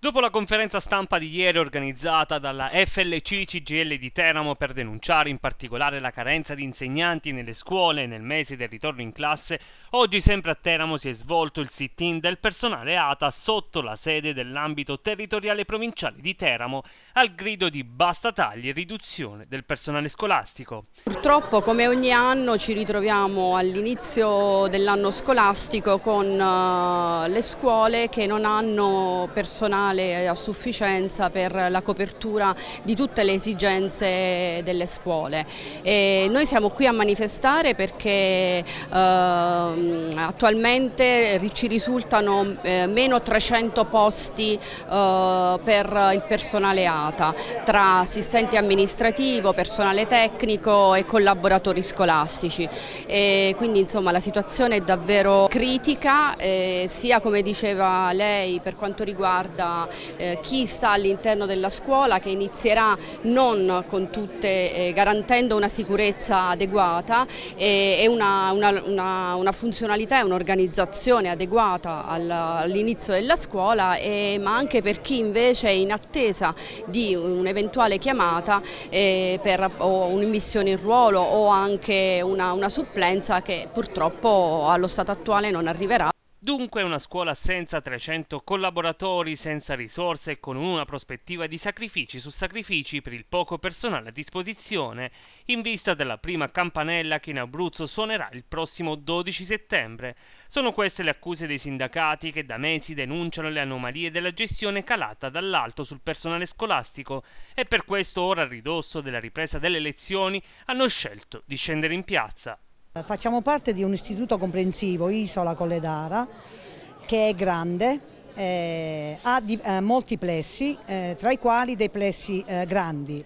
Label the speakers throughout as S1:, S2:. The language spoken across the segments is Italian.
S1: Dopo la conferenza stampa di ieri organizzata dalla FLC CGL di Teramo per denunciare in particolare la carenza di insegnanti nelle scuole nel mese del ritorno in classe, oggi sempre a Teramo si è svolto il sit-in del personale ATA sotto la sede dell'ambito territoriale provinciale di Teramo al grido di basta tagli e riduzione del personale scolastico.
S2: Purtroppo come ogni anno ci ritroviamo all'inizio dell'anno scolastico con eh, le scuole che non hanno personale personale a sufficienza per la copertura di tutte le esigenze delle scuole. E noi siamo qui a manifestare perché eh, attualmente ci risultano eh, meno 300 posti eh, per il personale ATA tra assistenti amministrativo, personale tecnico e collaboratori scolastici. E quindi insomma la situazione è davvero critica eh, sia come diceva lei per quanto riguarda eh, chi sta all'interno della scuola che inizierà non con tutte, eh, garantendo una sicurezza adeguata e, eh, e una, una, una, una, funzionalità e un'organizzazione adeguata all'inizio della scuola, e, ma anche per chi invece è in attesa di un'eventuale chiamata eh, per, o un'immissione in ruolo o anche una supplenza che purtroppo allo stato attuale non arriverà.
S1: Dunque una scuola senza 300 collaboratori, senza risorse e con una prospettiva di sacrifici su sacrifici per il poco personale a disposizione in vista della prima campanella che in Abruzzo suonerà il prossimo 12 settembre. Sono queste le accuse dei sindacati che da mesi denunciano le anomalie della gestione calata dall'alto sul personale scolastico e per questo ora a ridosso della ripresa delle elezioni hanno scelto di scendere in piazza.
S3: Eh, facciamo parte di un istituto comprensivo, Isola Colledara, che è grande, eh, ha di, eh, molti plessi, eh, tra i quali dei plessi eh, grandi.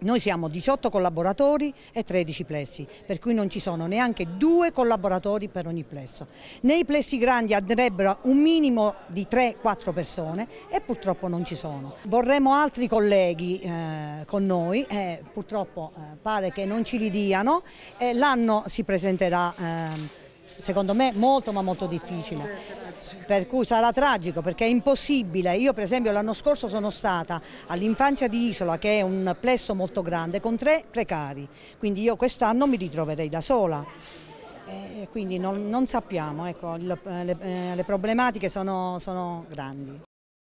S3: Noi siamo 18 collaboratori e 13 plessi, per cui non ci sono neanche due collaboratori per ogni plesso. Nei plessi grandi andrebbero un minimo di 3-4 persone e purtroppo non ci sono. Vorremmo altri colleghi eh, con noi, eh, purtroppo eh, pare che non ci li diano. L'anno si presenterà ehm, secondo me molto ma molto difficile per cui sarà tragico perché è impossibile. Io per esempio l'anno scorso sono stata all'infanzia di Isola che è un plesso molto grande con tre precari, quindi io quest'anno mi ritroverei da sola. E eh, quindi non, non sappiamo, ecco, eh, le, eh, le, problematiche sono, sono grandi.